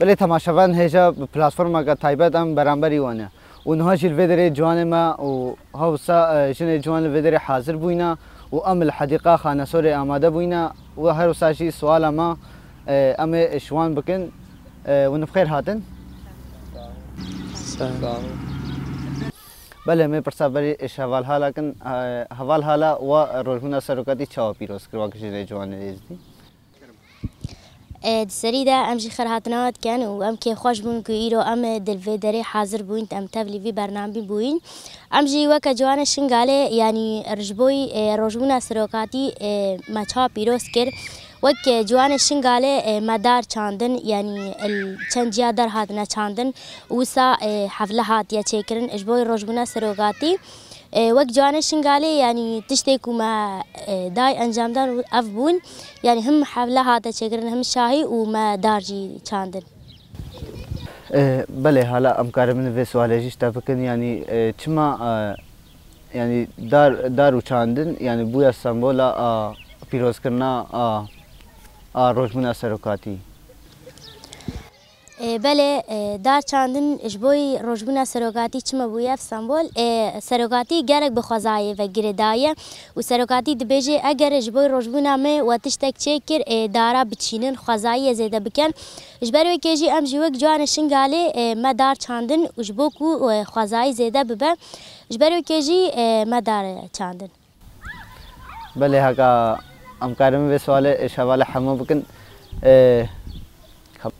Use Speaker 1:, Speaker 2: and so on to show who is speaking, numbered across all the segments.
Speaker 1: بلی تماشاوند هجا پلتفرما که تایبت هم برانبری وانه اونها جل ودر جوان ما و هوسا جن جوان ودر حاضر بوینا و ام الحديقه خانسور آماده بوینا و هر وساجی سوال ما ام شوان بکن و نبخیر هاتن بله می پرسا بری اش حوال حالا کن حوال حالا و روحونا سرکتی چاو پیروس کروا کشن جوان ریز دی
Speaker 2: سەریدا ئەمژی خەرهاتنەوەتکەن و ئەم کێ خۆش بوون و ئیرۆ ئەمە دلێ دەرێ حاضر بووین ئەم تەبلیوی بوین. ام جی وەکە جوان شنگاله یعنی ڕژبۆی ڕۆژبووە سرۆکاتی مچا پیرۆس کرد. وەک جوان شنگالێ مدار چاندن ینی در دەرهاتنە چاندن حفله هات یا چێکردن ژبۆی ڕۆژبووە سرۆگاتی. وەک جوانە شنگالێ ینی تشتێک ومە دای ئەنجامدان ئەف بوون یعنی هەم حەلا هاتە چێگرن هەم شاهی ومە دارجی چاندن.
Speaker 1: بەێ حالا ئەمکارە من بێ سوالێژیش تا بکەن ینی چما ینی دار و چاندن ینی بووە سمبۆلە پیرۆزکردنا ڕۆژبوونا سەرۆکاتی.
Speaker 2: بله در چندین اجبوی روزبونه سروگاتی چمه بویه استانبول سروگاتی گرگ بخوازایه و گردایه و سروگاتی دبیجه اگر اجبوی روزبونه مه و تشتک چه کر دارا بچینن خوازایه زیده بکن اجبروی که جی ام جوک جوان شنگاله ما دار چندین اجبو کو خوازایه زیده ببه اجبروی که جی ما دار چندین
Speaker 1: بله هکا امکارم به سوال شوال همو بکن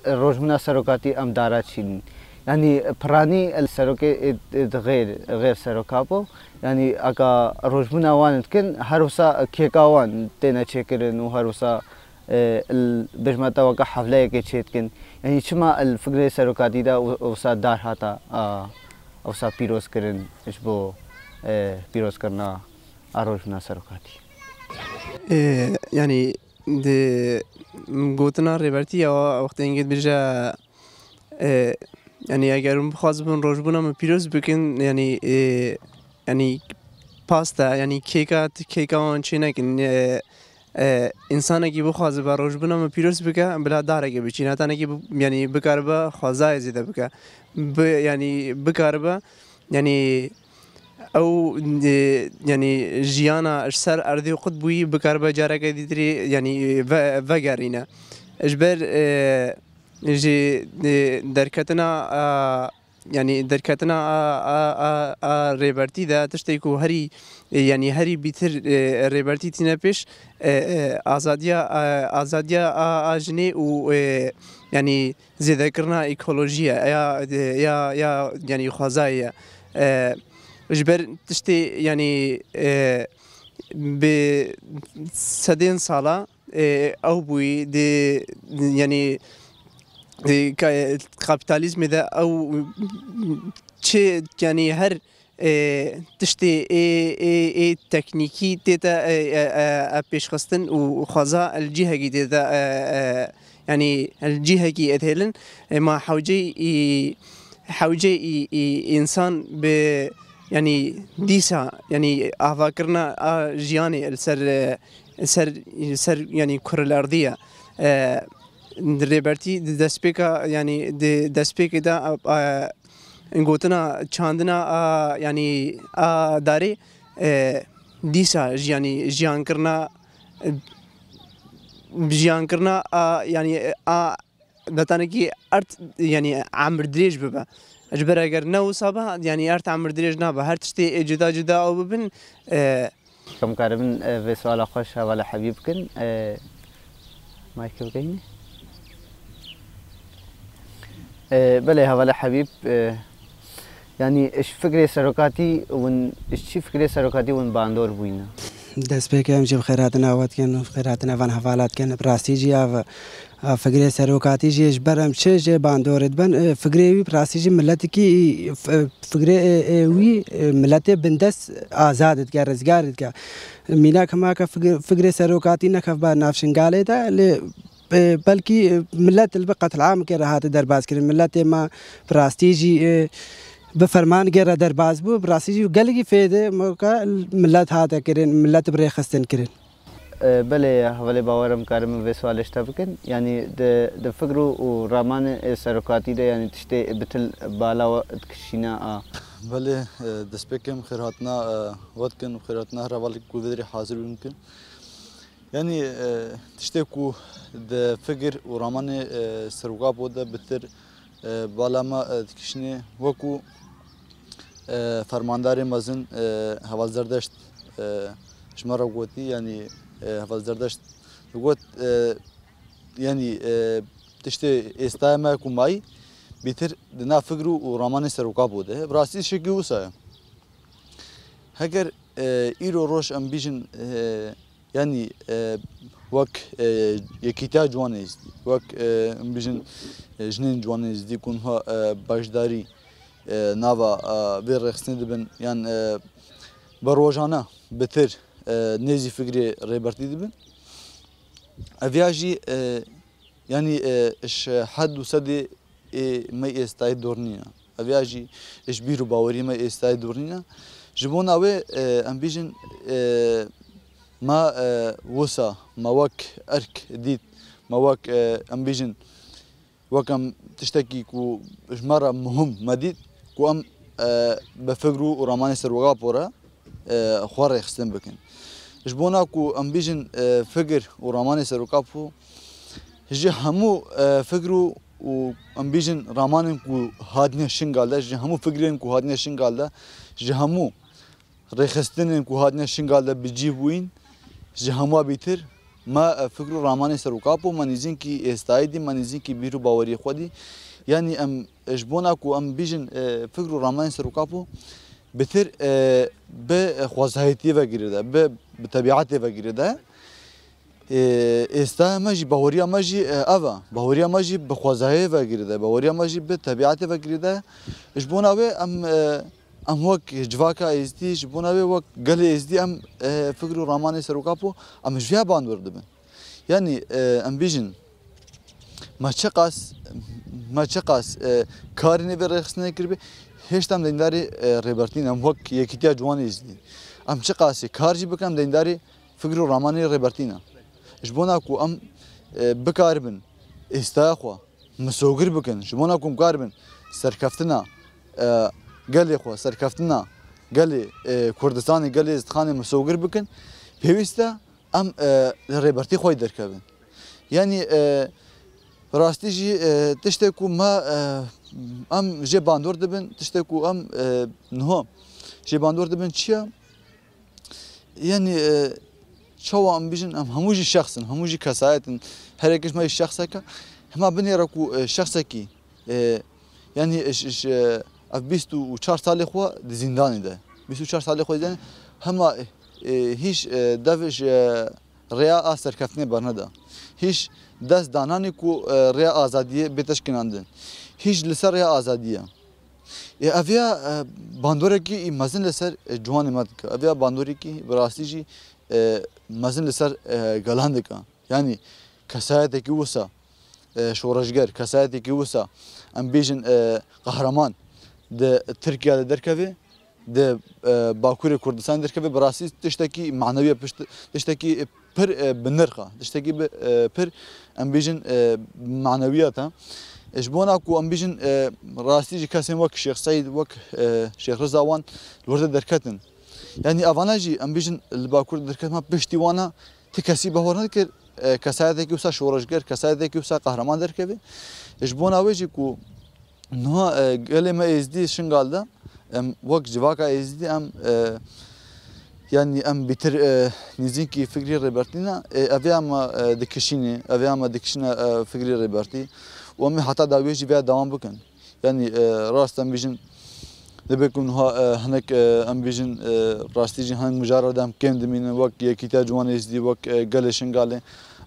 Speaker 1: روزمنا سرکاتی ام چین یعنی پرانی سرکه اد غیر داراتشين يعني براني السروكي غير غير سروكابو يعني اكا روجمنا وان كن هروسا كيكاوان هر وسا وهروسا اه، بجمتا وكا حفلة که كي کن یعنی چما الفكرة سرکاتی دا وسا دار هاتا وسا پیروز بيروس اش بو اه، پیروز کرنا اروزمنا سرکاتی
Speaker 3: اه، یعنی دی گوتنا ریبرتی یا وقتی اینگه بیرجا یعنی اگر اون بخواست بون روش بونم پیروز بکن یعنی یعنی پاستا یعنی کیکات کیکا آن چی نکن انسان اگه بخواد با روش بونم پیروز بکن بلا داره که بچینه تا نگه یعنی بکار با خوازه زیده بکه یعنی بکار با یعنی او یعنی جیانا سر اردی قد بوی بکار بجاره که دیتری یعنی وگرینه اجبر جی درکتنا یعنی درکتنا ریبرتی ده تشتی که هری یعنی هری بیتر ریبرتی تینه پیش آزادیا آزادیا آجنه و یعنی زیده کرنا اکولوژیه یا یا یا یعنی خوازایه جبر تشتي يعني آه، ب سدين صالة آه، او بوي دي يعني دي كابيتاليزم ذا او شيء يعني هر آه، تشتي اي اي اي تكنيكي تيتا ابيش بيشخصتن وخزا الجهه كي تيتا يعني الجهه كي اثيلن ما حوجي حوجي انسان ب یعنی دیسا یعنی اهواکرنا جیانی سر سر سر یعنی کرلاردیه ریبرتی دسپیکا یعنی دسپیکی دا گوتنا چاندنا یعنی داری دیسا یعنی جیان کرنا جیان کرنا یعنی دتانه کی ارت یعنی عمر دریج ببه اجبر اگر نو صبا يعني ارت عمر دريج نابا هر تشتي جدا جدا او ببن كم اه، كاربن في اه، سؤال خوش ولا حبيبكن
Speaker 1: اه، مايكل يكبكين بلا هذا حبيب يعني اش فكري سروكاتي ون اش فكري سروكاتي ون باندور بوينه دەست پێکەم جێ خێراتن ئەوەتکەن و خێراتن ئەوان هەواڵاتکەن پراستیجی ئاوە فگرێ سەرۆکاتی ژێش بەرەم چێژێ باندۆرت بن فگرێوی پراستیجی ملەتکی فگرێوی ملەتێ بندەست ئازادتگە ڕزگارتکە میناک هەماکە فگرێ سەرۆکاتی نەکەف بە نافشنگالێدا لێ بەلکی ملەت بە قەتلعام کێ ڕەهاتە دەربازکردن ملەتێ ما پراستیجی به فرمان گره در باز بو براسی و گلگی فیده موقع ملت هاته کرین ملت بری خستن کرین بله حواله باورم کارم به سوالش تبکن یعنی د فکر او رامان سرکاتی ده یعنی تشته بتل بالا و کشینا
Speaker 4: بله د سپکم خیراتنا وتکن خیراتنا حواله کو بدری حاضر ممکن یعنی تشته کو د فکر او رامان سرکا بود بتر بالا ما کشنه وکو فرماندار مزن هەواڵزەردەشت ژمەڕە yani ینی هەواڵزەردەشت گوت ینی tiştê êstaya me ku mayî bîtir di nafikir û ramanê seroka bûde rastî şekî wisa ye heger e, îro roş em bîjin e, yanî e, wek yekîtiya ciwanê zîdî wek em bîjin jinên ciwanê zîdî kun ha başdarî نافا آه، بي رخصني دبن يعني آه، بروجانا بتر آه، نيزي فكري ريبرتي دبن افياجي يعني اش حد وسدي ما يستاي دورنينا افياجي اش بيرو باوري ما يستاي دورنينا جبون اوي امبيجن ما وسا ما وك ارك ديت ما وك امبيجن وكم تشتكي كو مهم ما ديت کو ئەم بە فکر و ڕامانی سەرۆگا پۆرە خوارڕێ خستن بکەن ji bo naku em bêjin e, fikir û ramanê serokapû ji hemû e, fikir û û em bêjin ramanên ku hadine şingal de ji hemû fikirên ku hadine şingal de ji hemû rêxistinên ku hadine şingal de bicî bûyîn ji hemû bîtir me e, fikir û ramanê serokapû me nîzîn ki êstayî dî me nîzîn ki bîr û baweriyê xwedî yanî em ji bona ku em bîjin fikr û ramayên serokapû bitir bi xwazheytiyê vegirî de bi bi tebiatê vegirî de ئێستا me jî baweriya me jî ev e baweriya me jî bi xwazayê vegirî de baweriya me jî bi tebiatê vegirî de ji bona wê em em wek civaka êzidî ji bona wê wek gelê êzidî em fikr û ramanê serokapû em ji vê bandor dibin. Yani em bêjin me çiqas مچقاس کارینه به رخصنه کربی هشتم دینداری ریبرتین هم وک یکیتیا جوانی زدی ام چقاسی کارجی بکم دینداری فکر و رامانی ریبرتینا جبونا کو ام بکاربن استاخوا مسوگر بکن جبونا کوم کاربن سرکفتنا گلی خو سرکفتنا گلی کوردستانی گلی استخانه مسوگر بکن پیوسته ام ریبرتی خوی درکبن یعنی راستی جی تشتی کو ما ام جی باندور دبن تشتی کو ام نه جی باندور دبن چیا یعنی چوا ام بیشن ام همو جی شخصن همو جی کسایتن هر یکش ما شخصه که هما بنی را کو شخصه کی یعنی اش اف 24 سال خو د زندان ده 24 سال خو زندان هما هیچ دوش ریا اثر کفنه برنه ده هیچ dest dananê ku rêya azadiyê bê tişkînandin. Hîj li ser rêya azadiye. Ev ya bandorekî mezin li ser ciwanê me dike. Ev ya bandorekî bi rastî jî mezin li ser gelan dike. Yani kesayetekî wisa şorejger, kesayetekî wisa em bêjin qehreman di Tirkiya de derkevê د باکور کوردستان درکه به راسی تشتکی معنوی پشت تشتکی پر بنرخه تشتکی پر امبیژن معنویاته اجبونا کو امبیژن راسی کسی وک شیخ سید وک شیخ رضاوان لورده درکتن یعنی اواناجی امبیژن باکور درکت ما پشتیوانا تکسی به ورنه که کسایه ده کی وسا شورشگر کسایه ده کی وسا قهرمان درکه اجبونا وجی کو نو گله ما ازدی شنگالده ام ام جوواکە ئێزیدی ئەم ینی ئەم بیتر نزیکی فکری ڕێبەرتینە ئەێ ئەمە دکشینی ئەێ ئەمە دکشنە فکری ڕێبەرتی وەمە هەتا داوێژی بیا داوام بکەن ینی ڕاستە بژن دەبێکون هەنێک ئەم بژن ڕاستیژی هەنگ مجارەدام کێم دەمینە وەک یەکیتا جوان ێزیدی وەک گەلێ شنگالێ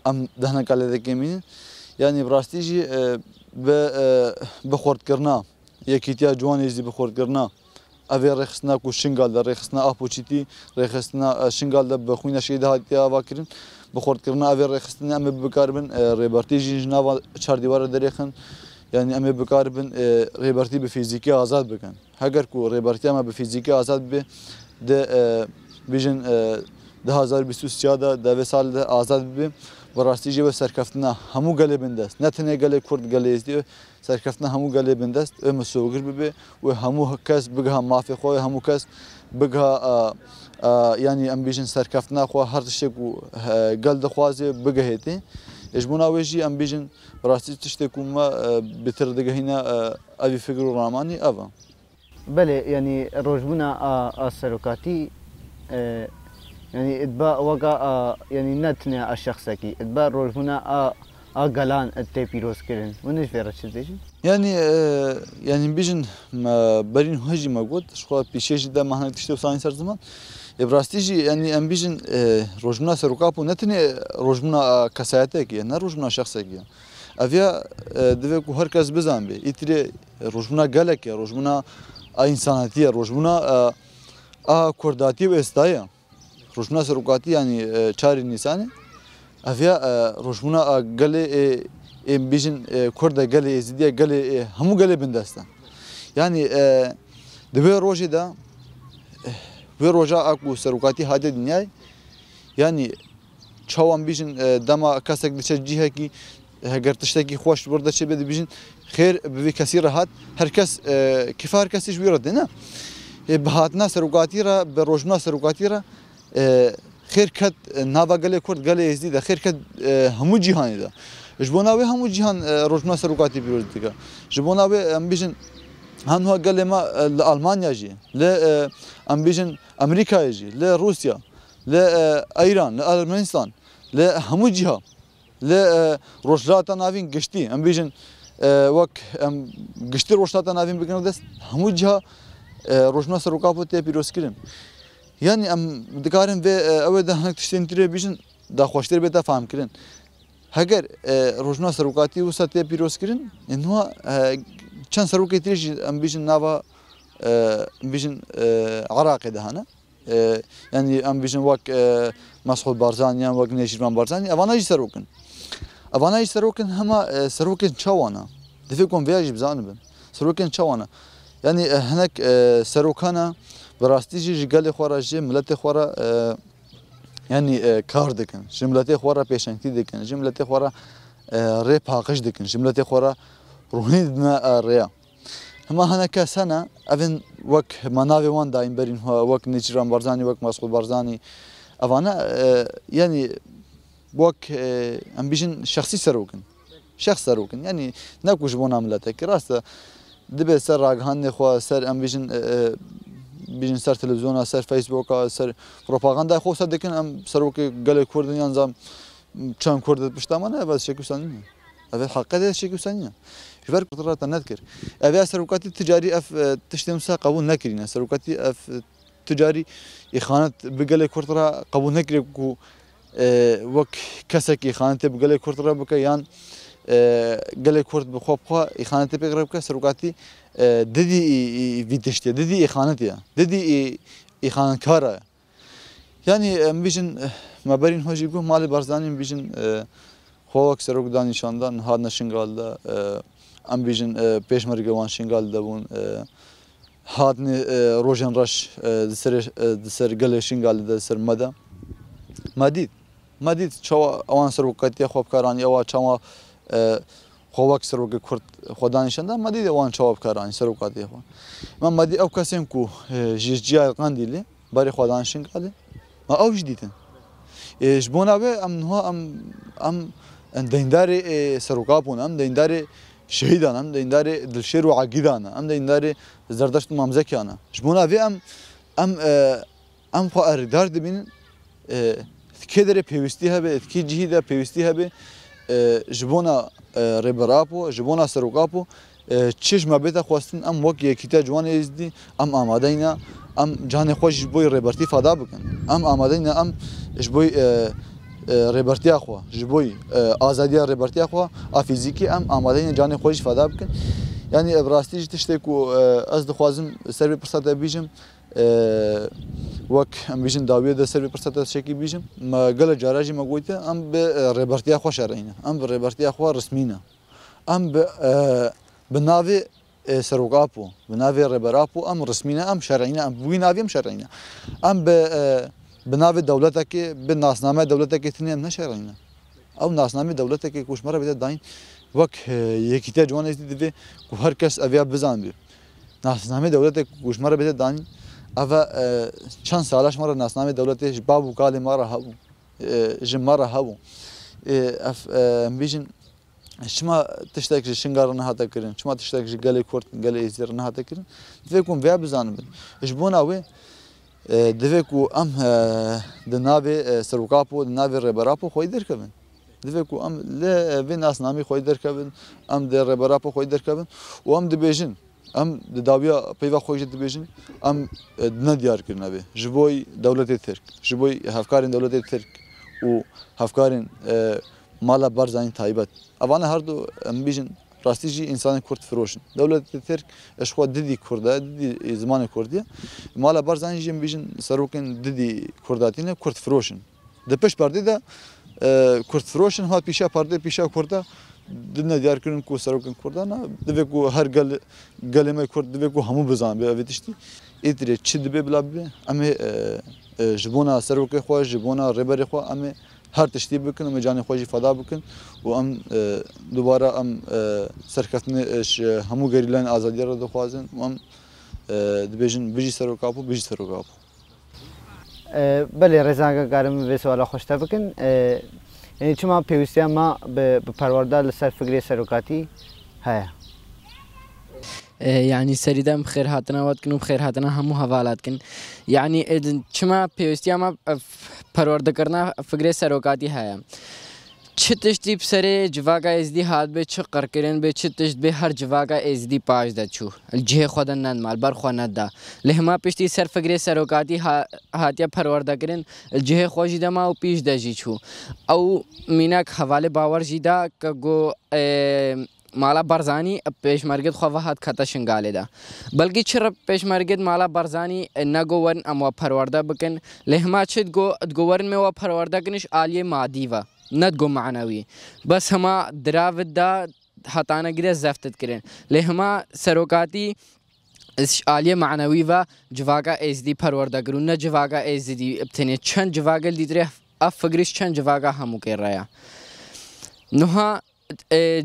Speaker 4: ئەم دەهنەکالێ دەکەمینن ینی ڕاستیژی بخۆردکردنا یەکیتیا جوان بخورت كرنا اوی رخصنا کو شنگال ده رخصنا اپوچیتی رخصنا شنگال ده بخوینه شیده هاتی آوا کرن بخورد کرنا اوی رخصنا امه بکار بن ریبرتی جنجناوا چار دیوار دریخن yani em ê bikarin rêbertî bi fîzîkî azad bikin. Heger ku rêbertiya me bi fîzîkî azad bi de bêjin 2023 da devê sal de azad bi بەڕاستی ژێوە سەرکەفتنا هەموو گەلێ بندەست نەتەنێ گەلێ کورد گەلێزی سەرکەفتنا هەموو گەلێ بندەست ئێمە سوگر ببێ و هەموو کەس بگە مافی خۆی هەموو کەس بگە ینی ئەمبیژن سەرکەفتناخوا هەر شتێک و گەل دەخوازێ بگەهێتی ێژبوونا وێژی ئەمبیژن ڕاستی تشتێک ومە بتر دەگەهینە ئەوی فکر و ڕامانی ئەوە.
Speaker 1: بەێ ینی ڕۆژبوونا ئاسەرۆکاتی يعني ادبا وقا آه، يعني نتنا الشخصكي آه، ادبا رول هنا اقلان آه، التيبي روز كرن ونش في رشد
Speaker 4: يعني يعني بيجن ما برين هجي موجود شو بيشيش ده ما هنك تشتو ساين سر زمان براستيجي يعني ام بيجن رجمنا سرقابو نتني رجمنا كساتك يعني رجمنا شخصك يعني اویا دوی کو هر کس بزن به ایتری روزمنا گلک روزمنا انسانیت روزمنا ا کورداتی و استایا rojmuna serokatî yani e, çarê Nîsanê heviya e, rojbûna a e, gelê êm bêjin Kurda gelê êzidiya gelê hemû gelê bin destan. Yani di vê rojê de wê roja a ku serokatî hatiye dinyayê yani çawan bêjin dema kesek diçe cîhekî heger tiştekî xweş bur deçe bê dibêjin xêr bi vê kesî rehat herkes kîfa herkesî ji wî re dêne. Bihatina serokatî re bi rojmuna serokatî re اه، خیر کد اه، نابا گلی کرد گلی ازدی ده خیر کد اه، همو جیهانی ده جبونا به همو جیهان روشنا سروکاتی بیرون دیگه جبونا به ام بیشن هنوها گلی ما ل آلمانیا جی ل ام بیشن امریکا جی ل روسیا ل ایران ل آلمانستان ل همو جیها ل روشلاتا ناوین گشتی ام بیشن وەک گشتی ڕۆشتاتە ناوین بگەن دەست هەموو جا ڕۆژنە سەرۆکاپۆ تێ پیرۆستکردن. Yani am dikarin ve e, ev de hanek tiştendire bijin da xoştir be da fahm kirin. Heger e, rojna serokati u satiye piros kırın. enwa e, çan serokati ji am bijin nava bijin Iraq'e dehana. Yani am bijin vak Mas'ud Barzaniyan vak Neşirvan Barzani avana iş serokin. Avana ji serokin hema serokin çawana. Defikon veyajib zanibin. Serokin çawana. Yani hanek serokana براستی جی گل خورا جی ملت خورا یعنی کار دکن جی ملت خورا پیشنگتی دکن جی ملت خورا ری پاقش دکن جی ملت خورا روحی دنا ریا هما هنا کسانه اون وک مناوی وان دایم برین وک نجران برزانی وک مسعود برزانی اوانا یعنی وک ام بیشن شخصی سروکن شخص سروکن یعنی نکوش بونا ملتک راسته دبه سر راگهان نخوا سر ام بیشن بیژن سر تلویزیون سر فیسبوک سر پروپاگاندا خو سر دکن ام سر وک گل کوردن یانزام چن کورد پشتمانه بس شکوسانی اوه حقه ده شکوسانی جبر قدرات نذكر اوه سر وکتی تجاری اف تشتمسا قبول نکرین سر وکتی اف تجاری خانت بگل کورترا قبول نکری کو وک کسکی خانت بگل کورترا بک یان يعني گەلێک کورد بخۆبخوا ئیخانەتی پێگرە بکە سەرکاتی ددی ڤیتشتێ ددی ئیخانەتە ددی ئیخانکارە ینی ئەمبیژن مەبەرین هۆژی گو ماڵی بارزانین بیژن خۆوەک سەرۆک دانیشاندان هاات نەشنگالدا ئەم بیژن پێشمەرگەوان شنگال دەبوون هاتنی ڕۆژێن ڕەش سەر گەلێ شنگال دەسەر مەدە مەدید مەدید چاوە ئەوان سەر وکەتی خۆبکارانی ئەوە چاوە خۆوەک سەرۆکی کورد خۆدانیشەندا مەدی دەوان چاوابکارانی سەر و کاتی خۆن من مەدی ئەو کەسێن کو ژێژجیای قندی لێ بەری خۆدانشین کاێ ما ئەوش دیتن ێش بۆ ناوێ ئەم نوها ئەم ئەم دەینداری سەرۆکا بوون ئەم دەینداری شەیدان ئەم دەینداری دلشێر و عگیدانە ئەم دەینداری زەردەشت مامزەکیانە ش بۆ ناوێ ئەم ئەم ئەم خۆ ئەریدار دەبین تکێ دەرێ پێویستی هەبێ تکی جیهیدا پێویستی هەبێ جبونا ریبراپو جبونا سروکاپو چشمه بیت خواستن ام وک یکیتا جوان ازدی ام آماده اینا ام جان خوش جبوی ریبرتی فدا بکن ام آماده اینا ام جبوی ریبرتی خو جبوی آزادی ریبرتی خو افیزیکی ام آماده اینا جان خوش فدا بکن یعنی براستی جتشته کو از دخوازم سر به پرسات بیجم وەک ئەمبیژن داویە دەسەر پرسەتە شێکی بیژم گەلە جاراژی مەگویتە ئەم بە ڕێبەرتیا خۆشارڕینە ئەم بە ڕێبەرتیا خوا ڕسمینە ئەم بناوێ سەرۆگاپ و بناوێ ڕێبەراپ و ئەم ڕسمینە ئەم شەرینە ئەم بووی ناویم شەرینە ئەم بە بناوێ دەوڵەتەکە بە ناسنامە دەوڵەتەکەی تنێ نەشێڕینە ئەو ناسنامە دەوڵەتێکی کوشمەرە بدە داین وەک یەکیتە جوانێتی دەبێ و هەر کەس ئەویا بزان بێ ناسنامە دەوڵەتێک کوشمەرە بدە دانین اوه چند سالش مرا ناسنامه دولتش باب و کالی مرا هبو جم مرا هبو اف بیجن شما تشتێک ji شنگار نهاتەکردن شما تشتێک ji gelê کورت gelê êzir نهاتەکردن divê ku vê bizanibin ji bona wê divê ku em di navê serrokapo di navê rêberapo xwedî derkevin divê ku em lê vê nasnamî xwedî derkevin em di rêberapo xwedî derkevin û em dibêjin ئەم داویە پەیوا خۆشت دەبێژن ئەم نە دیارکردنەبێ ji بۆی دەوڵەتی ترک ji بۆی هەفکارین دەوڵەتی ترک û hevkarên e, mala barzanî taybet. Evane her du em bîjin rastî jî insanên Kurd firoşin. Dewletê Tirk eşxwa didî Kurda didî e, zimanê Kurdiye. Mala barzanî jî bîjin serokên didî Kurdatîne Kurd firoşin. Di pêş perdê de e, Kurd firoşin hat pîşa perdê pîşa Kurda dinle diğer günün ku sarokan kurdana dibe ku her gal galime kurd dibe ku hamu bizan be evet işte itire çi dibe bilabe ame e, e, jibona sarokan xwa jibona reberi xwa ame her tiştî bikin û canê xwe jî feda bikin û em e, dubara em serkeftinê hemû gerîlan azadiya re dixwazin û em dibêjin bijî serokapû bijî serokapû
Speaker 1: Belê rêzanga garim vê sewala xweşte bikin یعنی چما
Speaker 5: پیوسته ما به پرورده لسر فکری سروکاتی هیا یعنی سریدم بخیر هاتنا وات کنو بخیر هاتنا همو حوالات کن یعنی چما پیوسته ما پرورده کرنا فکری سروکاتی هیا Çıtıştip sere civaga ezdi halbe çı qarkirin be çıtışt be her civaga ezdi paş da çu. Cih xodan nan mal bar xona da. Lehma pişti ser figre serokati hatiya parwarda kirin cih xoji da ma u piş da ji çu. Au minak havale bawar jida ka go مالا برزانی پێشمەرگت خۆ هاات کەتە شنگالێدا. بەلگی چڕ پێشمەرگت مالا برزانی نەگۆوەرن ئەمە پەروەەردە بکەن لە هەماچێت گۆ ئەدگۆوەرنەوە پەروەەردەگنیش ئالیێ مادیوە نەتگۆ معنەوی بەس هەما دراوتدا هەتانەگرێ زەفتت کرێن لێ هەما سەرۆکاتی عالیە معنەوی بە جواگە ئێزدی پەروەەردەگرون نە جواگە ئێزیدی بتێنێت چەند جواگەل دیدرێ ئەف فگریش چەند جواگە هەمووکەی ڕەیە. نها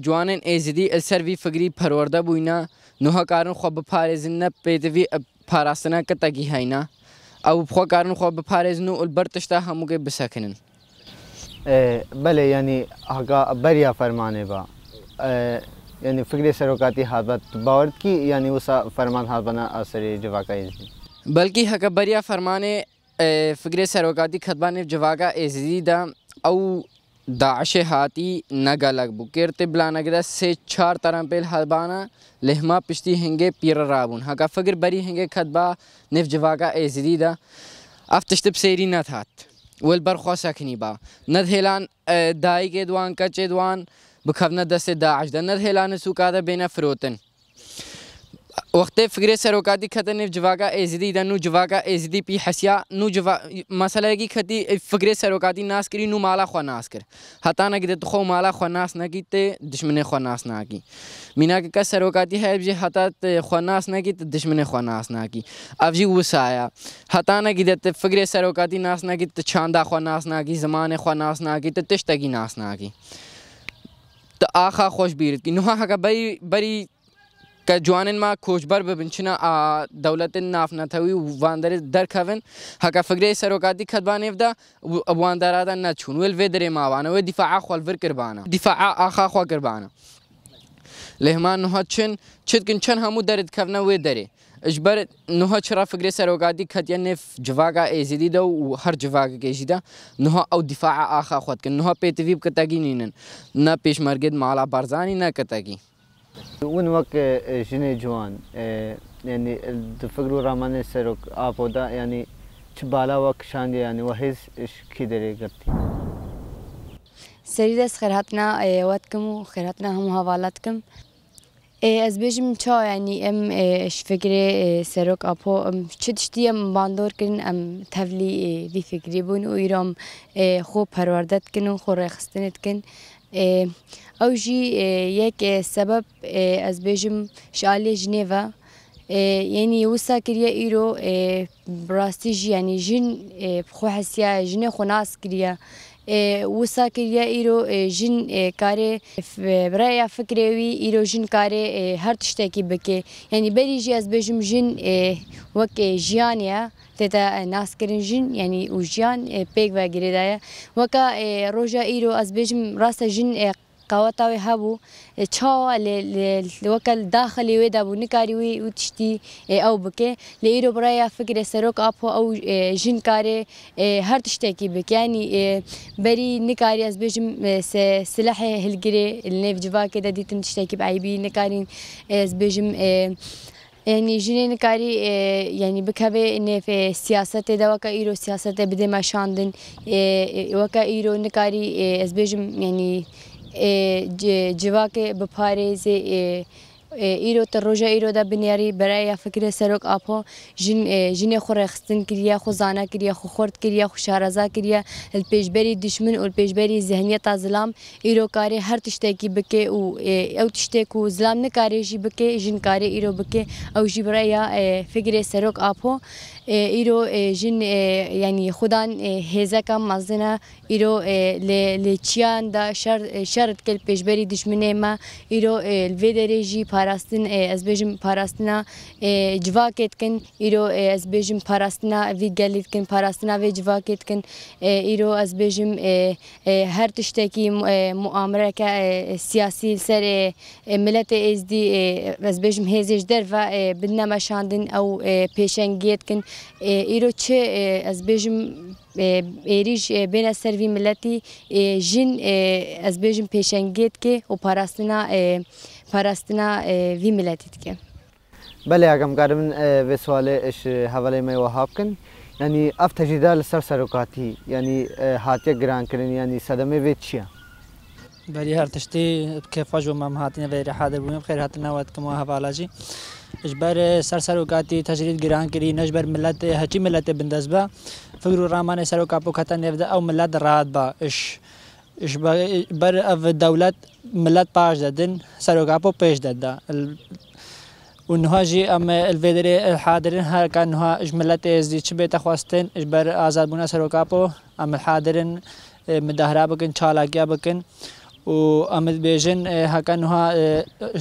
Speaker 5: جوانن ئێزیدی ئەسەروی فگری پەروەەردە بووینە نوهەکارن خۆ بپارێزنە پێدەوی پاراستنە کە تەگی هاینە ئەو بخۆکارن خۆ بپارێزن و ئولبەر تشتا هەمووگەی بسەکنن بەێ ینی
Speaker 1: ئاگا بەریا فەرمانێ بە ینی فکری سەرۆکاتی هابەت باوەردکی
Speaker 5: ینی وسا فەرمان هابەنە ئاسری جوواکە بەلکی هەکە بەریا فەرمانێ فکری سەرۆکاتی کەتبانێ جوواگە ئێزیدا ئەو داش ہاتھی نہ غلب بر تبلا نہ چار ترم پیل حد بانا لہما پشتی ہنگے پیر رابون ہکا فکر بری ہنگے خط با نف جو ایزری دا افتشت سیری نہ تھا ول بر خو سکھنی با ند ہیلان دائی کے دوان کچے دوان بکھونا دست داعش دا ند ہیلان سوکا دا بینا فروتن وقتی فکر سر اوقاتی خطنف جواگا ایزدی دنو جواگا ایزدی پی حسیا نو جوا مسئلہ کی خطی فکر سر اوقاتی ناس کری نو مالا خوا ناس کر حتا نہ کہ خو مالا خوا ناس نہ کی تے دشمن خوا ناس نہ کی مینا کے کس سر اوقاتی ہے جی حتا خوا ناس نہ کی تے دشمن خوا ناس نہ کی اب جی وسا آیا حتا نہ کہ تے فکر سر اوقاتی ناس نہ کی تے چھاندا خوا ناس نہ کی زمان خوا ناس نہ کی تے تشتگی ناس نہ کی تو آخا خوش بیرت کی نوہا کا بری بری Kacuanin ma koçbar bebinçina a devletin nafnatavi vandar derkavin haka fikre serokati kadban evda wandara da naçun vel vedere ma vana ve difa'a xwal vir kirbana difa'a axa xwa kirbana لهمان نوها چن چت کن چن همو درد کفنا و دره اجبر نوها چرا فکر سروگادی کت یعنی جواگا ایزیدی دو و هر جواگا کشیدا نوها او دفاع آخا خود کن نوها پیتویب کتاگی نینن نه پیشمرگید مالا برزانی نه کتاگی اون وقت جن
Speaker 1: جوان یعنی دفگر رامان سرک آپ ہوتا یعنی بالا وقت شاند یعنی وحیز کی دری کرتی
Speaker 6: سریدس خیراتنا وقت کم خیراتنا هم حوالات کم از بیشم چا یعنی ام اش فکر سرک اپو ام چه تشتی ام باندور کرن ام تفلی وی فکری بون و ایرام خو پروردت کن و خو رخستنت کن ئەو ژی یەک سەبەب ئەس بێژم شالێ ژنێڤە یعنی وسا کردە ئیرۆ بڕاستی ژیانی ژن بخۆ حەسیە ژنێ خۆناس کردە وسا کردە ئیرۆ ژن کارێ برایە فکرێوی ئیرۆ ژن کارێ هەر تشتێکی بکێ یعنی بەری ژی ئەس بێژم ژن وەک ژیانە تێتە ناسکردن ژن ینی و ژیان پێک بەگرێدایە وەکە ڕۆژە ئیرۆ ئەس بێژم ڕاستە ژن قوت او هبو چاوا لوكل داخلي ودا بنكاري وي وتشتي او بك ليرو برايا فكره سروك اپو او جن كاري هر تشتكي بك يعني بري نكاري از بجم سلاح هلغري النيف جوا كده دي تشتكي بعيبي نكاري از بجم يعني جنين كاري يعني بكبه إن في سياسة ده وكا إيرو سياسة بدي ما شاندن وكا إيرو نكاري أزبجم يعني جواک بپاره زی ایرو تر روژا ایرو دا بنیاری برای فکر سروک آپو جن جن خو رخصتن کریا خو زانا کریا خو خورد کریا خو شارزا کریا الپیشبری دشمن او الپیشبری ذهنیت ظلام ایرو کاری هر تشته کی بکه او او تشته کو ظلام نه کاری جی بکه جن کاری ایرو بکه او جی برای فکر سروک آپو ایرو جن یعنی خودان هزه کم مزدنا ایرو لچیان دا شر شرط کل پیشبری دشمنه ما ایرو الوی درجی پاراستن از بیجم پاراستنا جواکت کن ایرو از بیجم پاراستنا وی گلیت کن پاراستنا وی جواکت کن ایرو از بیجم هر تشتکی مؤامره که سیاسی سر ملت ازدی از بیجم هزش در و بدنا مشاندن او پیشنگیت کن ایرو چه از بیجم ایریج بین سروی ملتی جن از بیجم پیشنگیت که و پاراستنا پاراستنا وی ملتیت که
Speaker 1: بله اگم کارم به سوال اش حواله می وهاب کن یعنی اف تجدیدال سر سرکاتی یعنی هاتیه گران کردن یعنی صدمه وی چیه بری هر تشتی که بکەفەژ و هات نه وقت کمای هوا لجی اش بر سر سر وقتی تجربه گران کردی نش بر ملت هچی ملت بندەست بە فکر سر و ڕامانە سەر و او ملت ئەو با اش اش بر اف دولت ملت پاش دادن سر و کاپۆ پێش دەدا ونهاجي ام الفيدري الحاضرين ها كان ها اجملت ازدي تشبي اش بر ازاد بونا سروكابو ام الحاضرين مدهرا بكن شالاكيا بكن و ئەمە بێژن هەکە نوها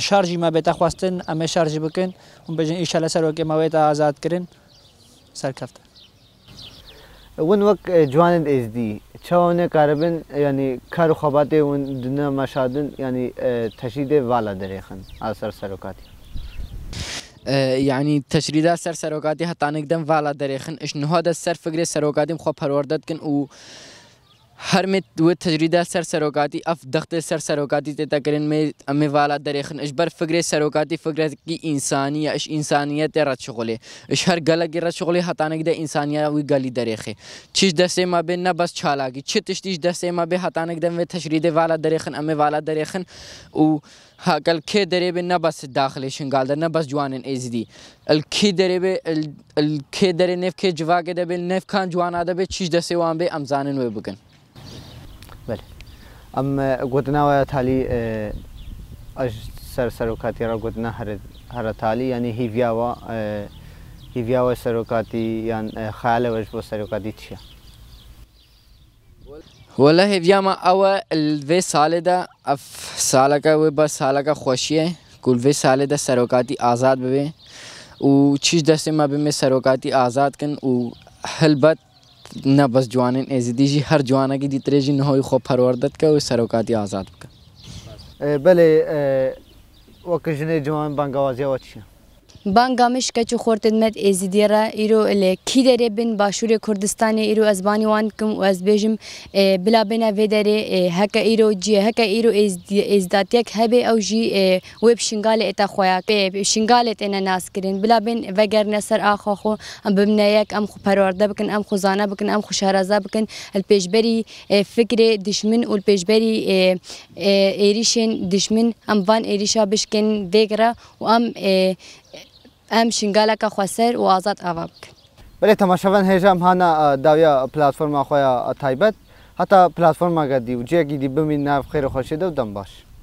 Speaker 1: شارژی مە بێتە خواستن ئەمە شارژی بکەن و بژین ئیشە لە سەرۆکێمەوەی تا ئازادکردن سەرکەفتە ون وەک جوانت ئێزدی چاوانێ کارەبن ینی کار و خەباتێ ون
Speaker 5: دنە مەشادن ینی والا دەرێخن ئاسەر سەرۆکاتی یعنی تشریدا سەر سەرۆکاتی هەتانێک دەم والا دەرێخن شنها دە سەر فگرێ سەرۆکاتیم خۆ پەروەەردەتکن و हर में वो तजरीदा सर सरोगाती अफ दख्त सर सरोगाती तकरन में अमे वाला दरेखन इश बर फ़िक्र सरोगाती फ़िक्र की इंसानी इश इंसानियत रत शगले इश हर गला की रत शगले हताना की द इंसानिया वी गली दरेखे छिश दसे माबे न बस छाला की छित तिश दसे माबे हताना की दम तशरीद वाला दरेखन अमे वाला दरेखन उ هاكل كي دريبي نبس داخلي شنقال در نبس جوان از دي الكي دريبي الكي دري نف كي جواك دبي نف كان جوان ادبي تشيش دسي وان بي امزانن وي بكن بله ام
Speaker 1: قدنا و تالی اج اه، سر سروکاتی را قدنا هر هر تالی یعنی هیویا اه، اه، و هیویا و سروکاتی یعنی خیال وش بو سروکاتی
Speaker 5: چیه والله هیویا ما او الوی ساله دا اف ساله کا و بس ساله کا خوشیه کل وی ساله دا سروکاتی آزاد بوه و چیز دسته ما به سروکاتی آزاد کن و هلبت نه بس جوانین ازیدی جی هر جوانه کی دیتره جی نهوی خو پروردت که و سروکاتی آزاد
Speaker 1: بکه بله وکه جنه جوان بانگوازی و چیه
Speaker 6: بانگامش کچو خورتن مت ازیدیرا ایرو ال کی دره بن باشور کردستان ایرو ازبانی وان کم و از بجم بلا بنا و دره هک ایرو جی هک ایرو ازداتیک هبه او جی وب شنگال اتا خویا شنگال تن ناس کرین بلا بن وگر نسر اخو خو ام بمنیک ام خو پرورده بکن ام خو زانه بکن ام خو شهرزه بکن الپیجبری فکر دشمن و الپیجبری ایریشن دشمن ام وان ایریشا بشکن وگرا و ام ام شنگالک خوسر و آزاد آواب
Speaker 1: بله تماشاوان هیجام هانا داویا پلتفرما خویا تایبت حتی پلتفرما گدی و جیگی دی بمین نف خیر خوشیده و دم باش